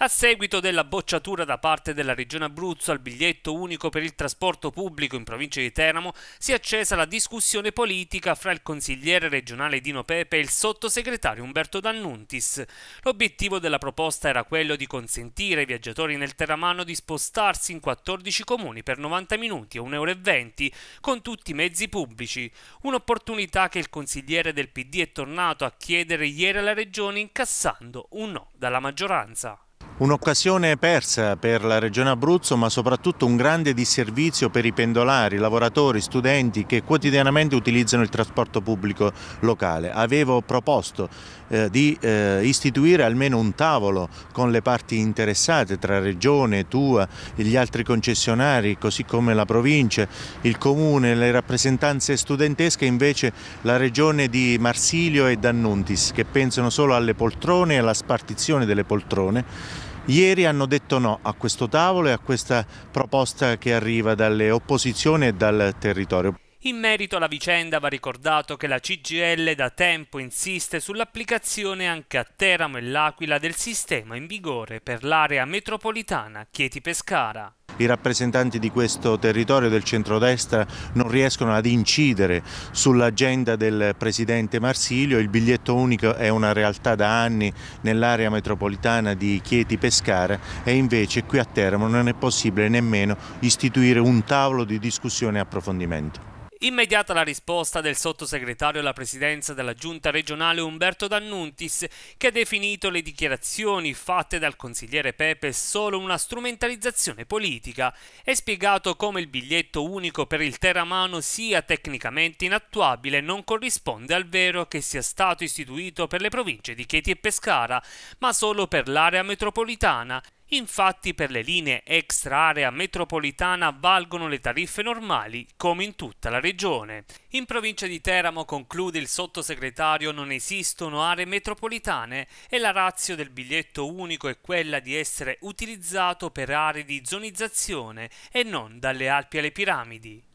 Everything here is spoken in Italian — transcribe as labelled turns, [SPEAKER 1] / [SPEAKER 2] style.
[SPEAKER 1] A seguito della bocciatura da parte della Regione Abruzzo al biglietto unico per il trasporto pubblico in provincia di Teramo, si è accesa la discussione politica fra il consigliere regionale Dino Pepe e il sottosegretario Umberto D'Annuntis. L'obiettivo della proposta era quello di consentire ai viaggiatori nel Teramano di spostarsi in 14 comuni per 90 minuti e 1,20 euro con tutti i mezzi pubblici. Un'opportunità che il consigliere del PD è tornato a chiedere ieri alla Regione incassando un no dalla maggioranza.
[SPEAKER 2] Un'occasione persa per la Regione Abruzzo, ma soprattutto un grande disservizio per i pendolari, lavoratori, studenti che quotidianamente utilizzano il trasporto pubblico locale. Avevo proposto eh, di eh, istituire almeno un tavolo con le parti interessate, tra Regione, Tua, gli altri concessionari, così come la provincia, il comune, le rappresentanze studentesche, invece la Regione di Marsilio e D'Annuntis, che pensano solo alle poltrone e alla spartizione delle poltrone Ieri hanno detto no a questo tavolo e a questa proposta che arriva dalle opposizioni e dal territorio.
[SPEAKER 1] In merito alla vicenda va ricordato che la CGL da tempo insiste sull'applicazione anche a Teramo e L'Aquila del sistema in vigore per l'area metropolitana Chieti-Pescara
[SPEAKER 2] i rappresentanti di questo territorio del centrodestra non riescono ad incidere sull'agenda del Presidente Marsilio, il biglietto unico è una realtà da anni nell'area metropolitana di Chieti-Pescara e invece qui a Teramo non è possibile nemmeno istituire un tavolo di discussione e approfondimento.
[SPEAKER 1] Immediata la risposta del sottosegretario alla presidenza della giunta regionale Umberto D'Annuntis, che ha definito le dichiarazioni fatte dal consigliere Pepe solo una strumentalizzazione politica e spiegato come il biglietto unico per il Terramano sia tecnicamente inattuabile e non corrisponde al vero che sia stato istituito per le province di Chieti e Pescara, ma solo per l'area metropolitana Infatti per le linee extra area metropolitana valgono le tariffe normali, come in tutta la regione. In provincia di Teramo, conclude il sottosegretario, non esistono aree metropolitane e la razio del biglietto unico è quella di essere utilizzato per aree di zonizzazione e non dalle Alpi alle piramidi.